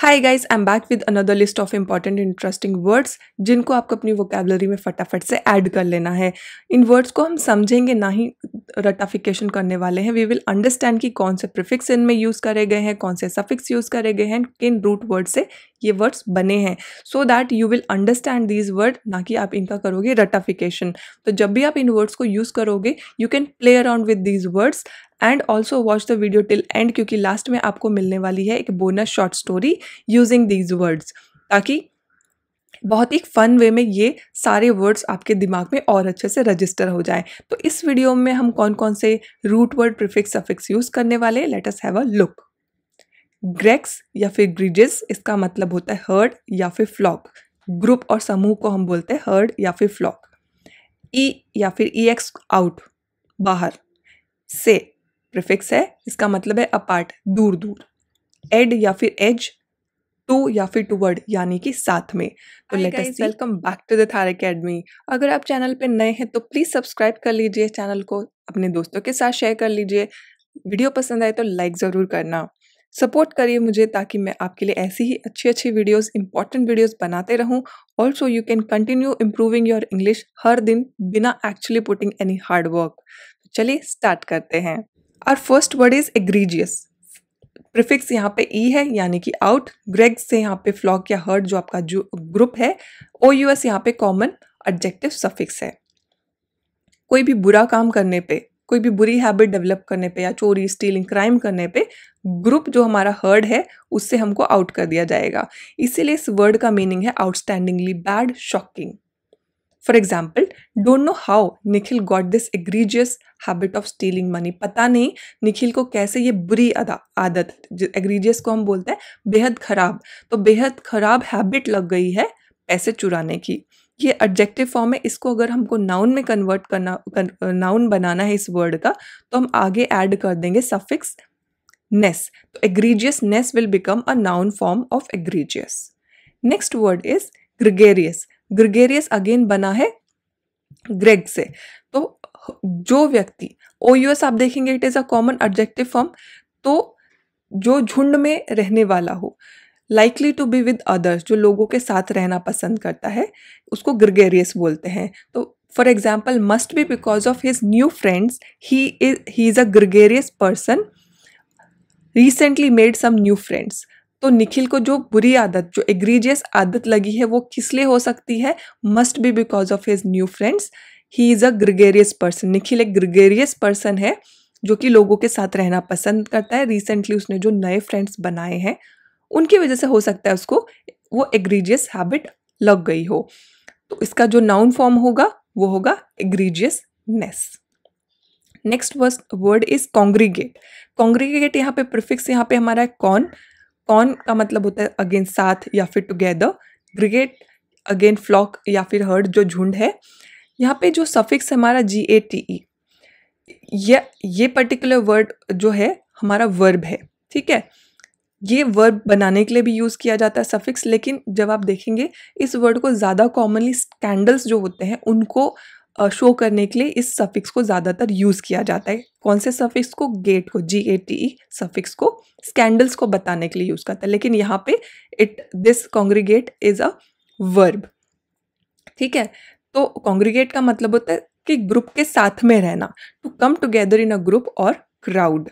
High guys I am back with another list of important interesting words जिनको आपको अपनी vocabulary में फटाफट से ऐड कर लेना है इन वर्ड्स को हम समझेंगे ना ही रटाफिकेशन करने वाले हैं वी विल अंडरस्टैंड कि कौन से प्रिफिक्स इनमें यूज़ करे गए हैं कौन से सफिक्स यूज़ करे गए हैं किन रूट वर्ड से ये वर्ड्स बने हैं so that you will understand these word ना कि आप इनका करोगे रटाफिकेशन तो जब भी आप इन वर्ड्स को यूज़ करोगे you can play around with these words and also watch the video till end क्योंकि लास्ट में आपको मिलने वाली है एक bonus short story using these words ताकि बहुत ही फन वे में ये सारे वर्ड्स आपके दिमाग में और अच्छे से रजिस्टर हो जाए तो इस वीडियो में हम कौन कौन से root word prefix suffix use करने वाले let us have a look ग्रेक्स या फिर ग्रीजेस इसका मतलब होता है हर्ड या फिर फ्लॉक ग्रुप और समूह को हम बोलते हैं हर्ड या फिर फ्लॉक ई या फिर ई एक्स आउट बाहर से प्रिफिक्स है इसका मतलब है अपार्ट दूर दूर एड या फिर एज टू या फिर टू वर्ड यानी कि साथ में तो let us welcome back to the Thar academy अगर आप चैनल पर नए हैं तो प्लीज़ सब्सक्राइब कर लीजिए चैनल को अपने दोस्तों के साथ शेयर कर लीजिए वीडियो पसंद आए तो लाइक ज़रूर करना सपोर्ट करिए मुझे ताकि मैं आपके लिए ऐसी ही अच्छी अच्छी वीडियोस इंपॉर्टेंट वीडियोस बनाते रहूं also you can continue improving your English हर दिन बिना actually putting any hard work चलिए स्टार्ट करते हैं our first word is egregious prefix यहाँ पे ई e है यानी कि आउट ग्रेग से यहाँ पे फ्लॉक या हर्ड जो आपका जो ग्रुप है ओ यू एस यहाँ पे कॉमन एडजेक्टिव सफिक्स है कोई भी बुरा काम करने पे कोई भी बुरी हैबिट डेवलप करने पे या चोरी स्टीलिंग क्राइम करने पे ग्रुप जो हमारा हर्ड है उससे हमको आउट कर दिया जाएगा इसीलिए इस वर्ड का मीनिंग है outstandingly bad shocking for example don't know how Nikhil got this egregious habit of stealing money पता नहीं निखिल को कैसे ये बुरी अदा आदत एग्रीजियस को हम बोलते हैं बेहद खराब तो बेहद खराब हैबिट लग गई है पैसे चुराने की ये एडजेक्टिव फॉर्म है इसको अगर हमको नाउन में कन्वर्ट करना नाउन बनाना है इस वर्ड का तो हम आगे ऐड कर देंगे सफिक्स नेस तो egregiousness will become a noun form of egregious next word is gregarious gregarious again बना है ग्रेग से तो जो व्यक्ति ओ यूएस आप देखेंगे it is a common adjective form तो जो झुंड में रहने वाला हो likely to be with others जो लोगों के साथ रहना पसंद करता है उसको ग्रगेरियस बोलते हैं तो for example must be because of his new friends he is he is a gregarious person recently made some new friends तो निखिल को जो बुरी आदत जो एग्रीजियस आदत लगी है वो किस लिए हो सकती है must be because of his new friends he is a gregarious person Nikhil एक ग्रगेरियस पर्सन है जो कि लोगों के साथ रहना पसंद करता है रिसेंटली उसने जो नए फ्रेंड्स बनाए हैं उनकी वजह से हो सकता है उसको वो एग्रीजियस हैबिट लग गई हो तो इसका जो नाउन फॉर्म होगा वो होगा egregiousness next word is congregate congregate यहाँ पे प्रिफिक्स यहाँ पे हमारा कॉन कॉन का मतलब होता है अगेन साथ या फिर टुगेदर ग्रिगेट अगेन फ्लॉक या फिर हर्ड जो झुंड है यहाँ पे जो सफिक्स हमारा जी ए टी ई ये ये पर्टिकुलर वर्ड जो है हमारा वर्ब है ठीक है ये वर्ब बनाने के लिए भी यूज़ किया जाता है सफिक्स लेकिन जब आप देखेंगे इस वर्ड को ज़्यादा कॉमनली स्कैंडल्स जो होते हैं उनको शो करने के लिए इस सफिक्स को ज़्यादातर यूज़ किया जाता है कौन से सफिक्स को गेट को G A T E suffix को स्कैंडल्स को बताने के लिए यूज़ करता है लेकिन यहाँ पे it this congregate is a verb ठीक है तो कॉन्ग्रीगेट का मतलब होता है कि ग्रुप के साथ में रहना to come together in a group और crowd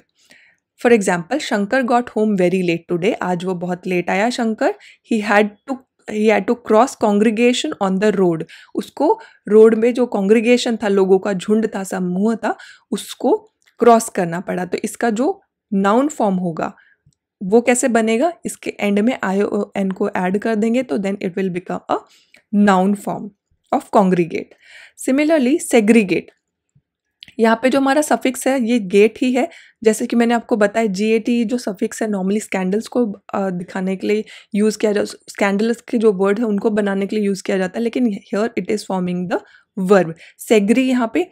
for example Shankar got home very late today आज वो बहुत लेट आया Shankar he had to he had to cross congregation on the road उसको रोड में जो कॉन्ग्रीगेशन था लोगों का झुंड था समूह था उसको क्रॉस करना पड़ा तो इसका जो नाउन फॉर्म होगा वो कैसे बनेगा इसके एंड में आई ओ एन को ऐड कर देंगे तो then it will become a noun form of congregate similarly segregate यहाँ पे जो हमारा सफिक्स है ये गेट ही है जैसे कि मैंने आपको बताया जी ए टी जो सफिक्स है नॉर्मली स्कैंडल्स को दिखाने के लिए यूज़ किया जा स्कैंडल्स के जो वर्ड है उनको बनाने के लिए यूज़ किया जाता है लेकिन here it is forming the verb segre यहाँ पे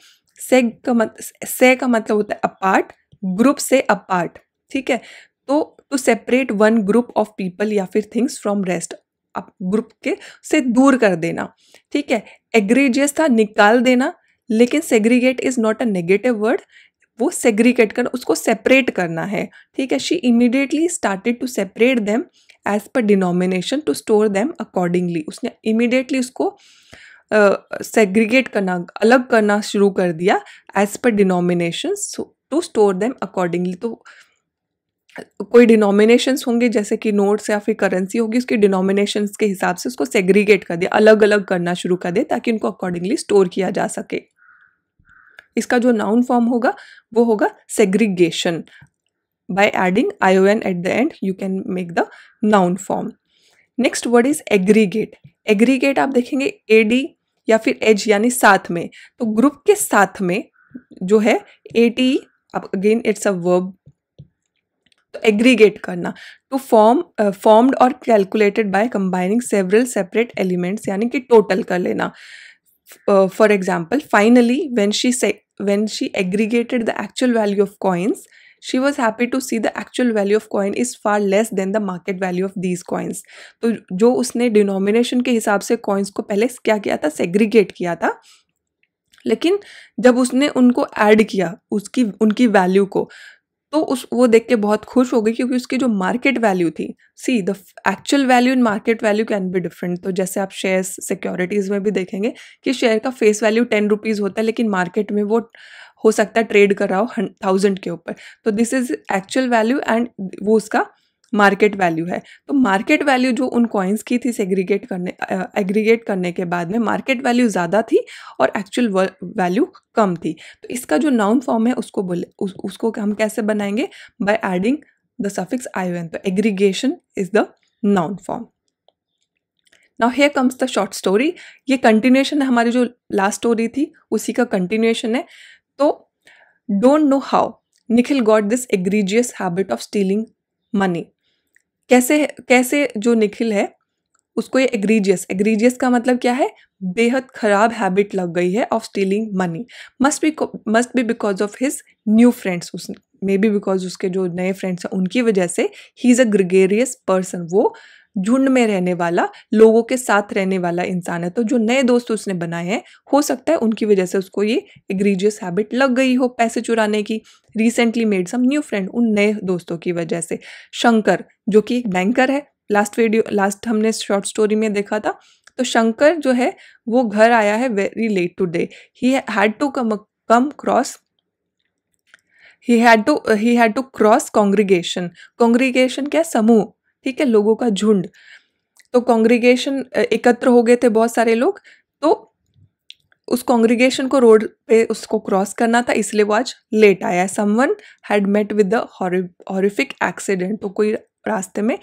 सेग का मत से का मतलब होता है अपार्ट ग्रुप से अपार्ट ठीक है तो to separate one group of people या फिर थिंग्स फ्रॉम रेस्ट आप ग्रुप के से दूर कर देना ठीक है एग्रीजियस था निकाल देना लेकिन segregate is not a negative word वो सेग्रीगेट करना उसको सेपरेट करना है ठीक है she immediately started to separate them as per denomination to store them accordingly उसने इमिडिएटली उसको सेग्रीगेट uh, करना अलग करना शुरू कर दिया as per denomination to store them accordingly तो कोई डिनोमिनेशंस होंगे जैसे कि नोट्स या फिर करेंसी होगी उसके डिनोमिनेशंस के हिसाब से उसको सेग्रीगेट कर दिया अलग अलग करना शुरू कर दिया ताकि उनको अकॉर्डिंगली स्टोर किया जा सके इसका जो नाउन फॉर्म होगा वो होगा segregation I O N at the end you can make the noun form next word is aggregate aggregate आप देखेंगे ए डी या फिर एज यानी साथ में तो ग्रुप के साथ में जो है ए अब अगेन इट्स अ वर्ब तो एग्रीगेट करना टू फॉर्म फॉर्म्ड और calculated by combining several separate elements यानी कि टोटल कर लेना for example finally when she when she aggregated the actual value of coins, she was happy to see the actual value of coin is far less than the market value of these coins. तो जो उसने denomination के हिसाब से coins को पहले क्या किया था segregate किया था लेकिन जब उसने उनको add किया उसकी उनकी value को तो उस वो देख के बहुत खुश हो गई क्योंकि उसकी जो मार्केट वैल्यू थी see the actual value in market value can be different तो जैसे आप शेयर्स सिक्योरिटीज़ में भी देखेंगे कि शेयर का फेस वैल्यू टेन रुपीज़ होता है लेकिन मार्केट में वो हो सकता है ट्रेड कर हो थाउजेंड के ऊपर तो this is actual value and वो उसका मार्केट वैल्यू है तो मार्केट वैल्यू जो उन कॉइन्स की थी सेग्रीगेट करने एग्रीगेट करने के बाद में मार्केट वैल्यू ज़्यादा थी और एक्चुअल वैल्यू कम थी तो इसका जो नाउन फॉर्म है उसको बोले उस, उसको हम कैसे बनाएंगे by adding the suffix I तो aggregation is the noun form now here comes the short story ये कंटिन्यूएशन है हमारी जो लास्ट स्टोरी थी उसी का कंटिन्यूएशन है तो don't know how Nikhil got this egregious habit of stealing money कैसे कैसे जो निखिल है उसको ये एग्रीजियस एग्रीजियस का मतलब क्या है बेहद खराब हैबिट लग गई है of stealing money must be must be because of his new friends उस मे बी बिकॉज उसके जो नए फ्रेंड्स हैं उनकी वजह से ही इज़ अ ग्रिगेरियस पर्सन वो झुंड में रहने वाला लोगों के साथ रहने वाला इंसान है तो जो नए दोस्त उसने बनाए हैं हो सकता है उनकी वजह से उसको ये एग्रीजियस हैबिट लग गई हो पैसे चुराने की recently made some new friend उन नए दोस्तों की वजह से शंकर जो कि एक बैंकर है लास्ट वीडियो लास्ट हमने शॉर्ट स्टोरी में देखा था तो शंकर जो है वो घर आया है very late day he had to come come cross he had to he had to cross congregation congregation क्या समूह ठीक है लोगों का झुंड तो कॉन्ग्रीगेशन एकत्र हो गए थे बहुत सारे लोग तो उस कॉन्ग्रीगेशन को रोड पे उसको क्रॉस करना था इसलिए वो आज लेट आया someone had met with the horrific accident तो कोई रास्ते में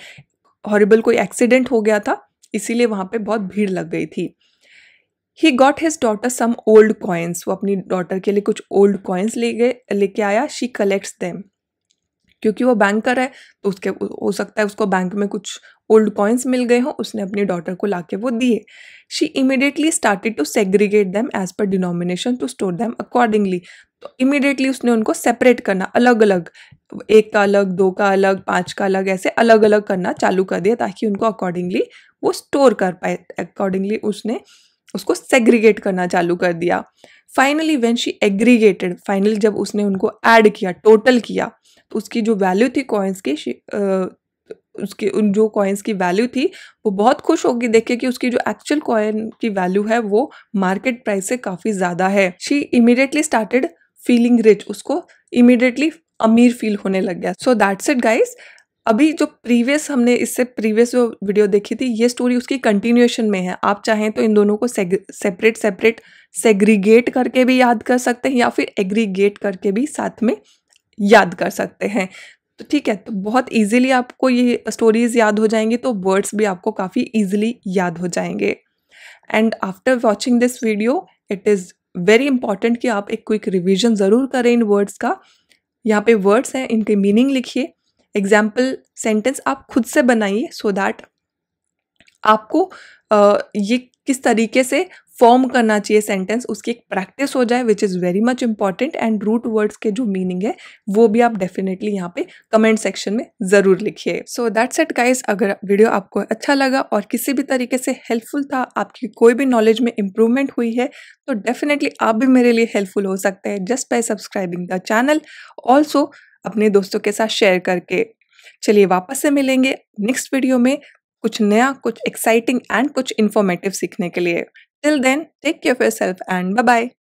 हॉरिबल कोई एक्सीडेंट हो गया था इसीलिए वहाँ पे बहुत भीड़ लग गई थी he got his daughter some old coins वो अपनी डॉटर के लिए कुछ ओल्ड कॉइन्स ले गए लेके आया शी कलेक्ट्स देम क्योंकि वो बैंकर है तो उसके हो सकता है उसको बैंक में कुछ ओल्ड कॉइन्स मिल गए हों उसने अपनी डॉटर को ला वो दिए she immediately started to segregate them as per denomination to store them accordingly तो इमिडिएटली उसने उनको सेपरेट करना अलग अलग एक का अलग दो का अलग पाँच का अलग ऐसे अलग अलग करना चालू कर दिया ताकि उनको अकॉर्डिंगली वो स्टोर कर पाए अकॉर्डिंगली उसने उसको सेग्रीगेट करना चालू कर दिया finally when she aggregated finally जब उसने उनको ऐड किया टोटल किया तो उसकी जो वैल्यू थी कॉइन्स की uh, उसके उन जो कॉइन्स की वैल्यू थी वो बहुत खुश होगी देख के कि उसकी जो एक्चुअल कॉइन की वैल्यू है वो मार्केट प्राइस से काफ़ी ज़्यादा है she immediately started feeling rich उसको इमिडिएटली अमीर फील होने लग गया सो दैट्स इट गाइस अभी जो प्रीवियस हमने इससे प्रीवियस जो वीडियो देखी थी ये स्टोरी उसकी कंटिन्यूएशन में है आप चाहें तो इन दोनों को सेपरेट सेपरेट सेग्रीगेट करके भी याद कर सकते हैं या फिर एग्रीगेट करके भी साथ में याद कर सकते हैं तो ठीक है तो बहुत इजीली आपको ये स्टोरीज याद हो जाएंगी तो वर्ड्स भी आपको काफ़ी ईजिली याद हो जाएंगे and after watching this video it is very important कि आप एक क्विक रिविजन ज़रूर करें इन वर्ड्स का यहाँ पे वर्ड्स हैं इनके मीनिंग लिखिए एग्जाम्पल सेंटेंस आप खुद से बनाइए सो दैट आपको ये किस तरीके से फॉर्म करना चाहिए सेंटेंस उसकी एक प्रैक्टिस हो जाए which is very much important and root words के जो मीनिंग है वो भी आप डेफिनेटली यहाँ पे कमेंट सेक्शन में ज़रूर लिखिए सो दैट्स इट गाइज अगर वीडियो आपको अच्छा लगा और किसी भी तरीके से हेल्पफुल था आपकी कोई भी नॉलेज में इम्प्रूवमेंट हुई है तो डेफिनेटली आप भी मेरे लिए हेल्पफुल हो सकते हैं just by subscribing the channel also अपने दोस्तों के साथ शेयर करके चलिए वापस से मिलेंगे नेक्स्ट वीडियो में कुछ नया कुछ एक्साइटिंग एंड कुछ इन्फॉर्मेटिव सीखने के लिए till then take care for self and bye bye